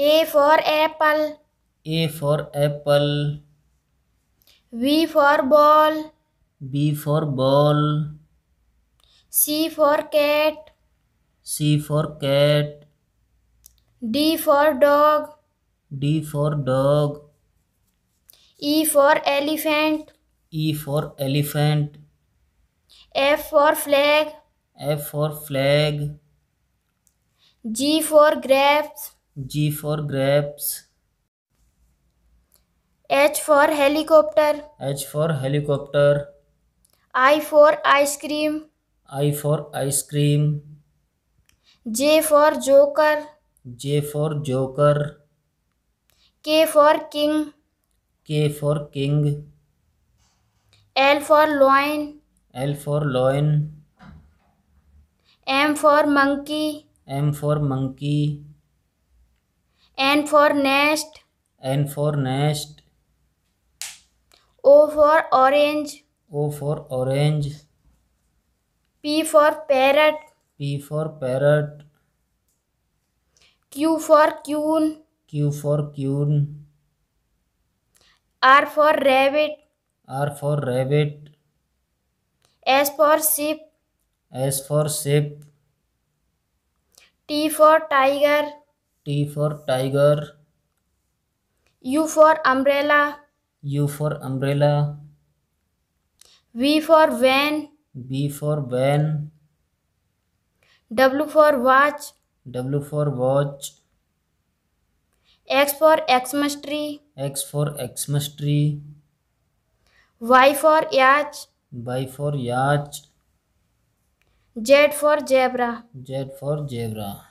A for apple. A for apple. B for ball. B for ball. C for cat. C for cat. D for dog. D for dog. E for elephant. E for elephant. F for flag. F for flag. G for grapes. G for grapes. H for helicopter. H for helicopter. I for ice cream. I for ice cream. J for joker. J for joker. K for king. K for king. L for loin. L for loin. M for monkey. M for monkey. N for nest. N for nest. O for orange. O for orange. P for parrot. P for parrot. Q for queen. Q for queen. R for rabbit. R for rabbit. S for sheep. S for sheep. T for tiger. T for tiger. U for umbrella. U for umbrella. V for van. B for van. W for watch. W for watch. X for Xmas tree. X for Xmas tree. Y for yacht. Y for yacht. Z for zebra. Z for zebra.